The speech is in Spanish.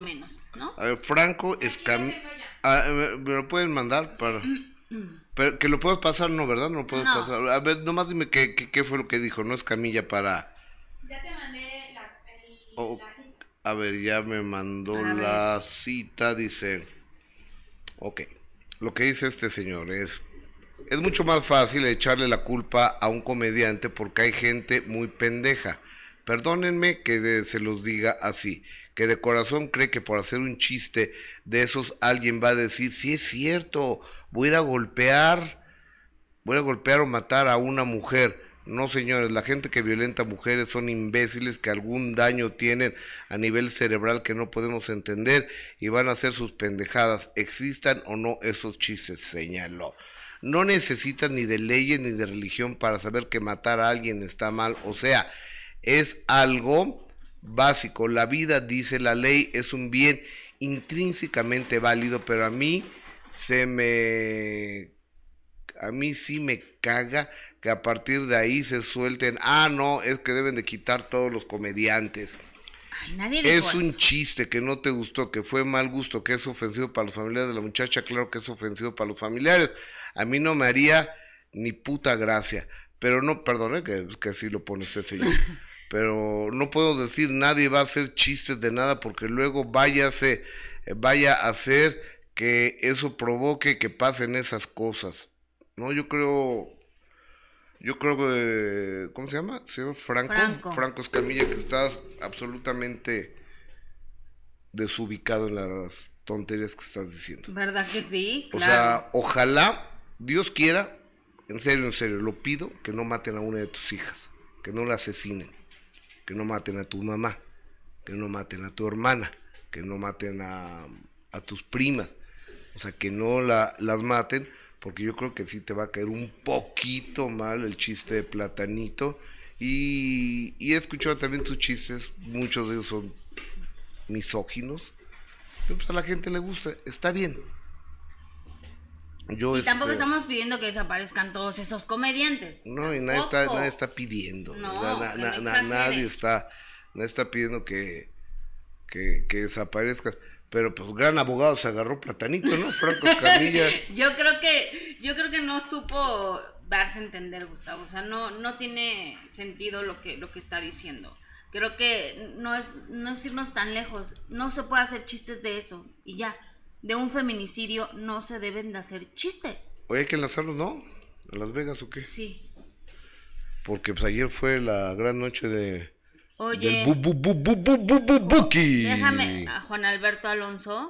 menos, ¿no? A ver, Franco Escamilla. Ah, eh, me lo pueden mandar para... Mm, Pero que lo puedas pasar, no, ¿verdad? No lo puedes pasar. A ver, nomás dime qué, qué, fue lo que dijo, ¿no? es camilla para... Ya te mandé la, oh, A ver, ya me mandó la cita, dice... Ok, lo que dice este señor es... Es mucho más fácil echarle la culpa a un comediante porque hay gente muy pendeja Perdónenme que se los diga así, que de corazón cree que por hacer un chiste de esos alguien va a decir, ...si es cierto, voy a ir a golpear, voy a golpear o matar a una mujer. No, señores, la gente que violenta mujeres son imbéciles que algún daño tienen a nivel cerebral que no podemos entender y van a hacer sus pendejadas, existan o no esos chistes, señaló. No necesitan ni de leyes ni de religión para saber que matar a alguien está mal. O sea, es algo básico. La vida, dice la ley, es un bien intrínsecamente válido, pero a mí se me... A mí sí me caga que a partir de ahí se suelten. Ah, no, es que deben de quitar todos los comediantes. es un chiste que no te gustó, que fue mal gusto, que es ofensivo para los familiares de la muchacha. Claro que es ofensivo para los familiares. A mí no me haría ni puta gracia. Pero no, perdone eh, que, que así lo pone ese señor. pero no puedo decir nadie va a hacer chistes de nada porque luego váyase, eh, vaya a hacer que eso provoque que pasen esas cosas. No, yo creo, yo creo que, ¿cómo se llama? Señor Franco, Franco, Escamilla, que estás absolutamente desubicado en las tonterías que estás diciendo. ¿Verdad que sí? O sea, ojalá, Dios quiera, en serio, en serio, lo pido que no maten a una de tus hijas, que no la asesinen que no maten a tu mamá, que no maten a tu hermana, que no maten a, tus primas, o sea, que no las maten, porque yo creo que sí te va a caer un poquito mal el chiste de platanito. Y, y he escuchado también tus chistes, muchos de ellos son misóginos, pero pues a la gente le gusta, está bien, y tampoco este estamos pidiendo que desaparezcan todos esos comediantes. No, y nadie está, está, pidiendo. nadie está, está pidiendo que, que, que desaparezcan. Pero pues gran abogado se agarró platanito, ¿no? Franco yo creo que, yo creo que no supo darse a entender, Gustavo. O sea, no, no tiene sentido lo que, lo que está diciendo. Creo que no es, no es irnos tan lejos. No se puede hacer chistes de eso. Y ya de un feminicidio no se deben de hacer chistes. Oye, hay que enlazarlos, ¿no? ¿A Las Vegas o qué? Sí. Porque pues ayer fue la gran noche de... Oye... Del bu bu bu bu bu bu bu Déjame a Juan Alberto Alonso.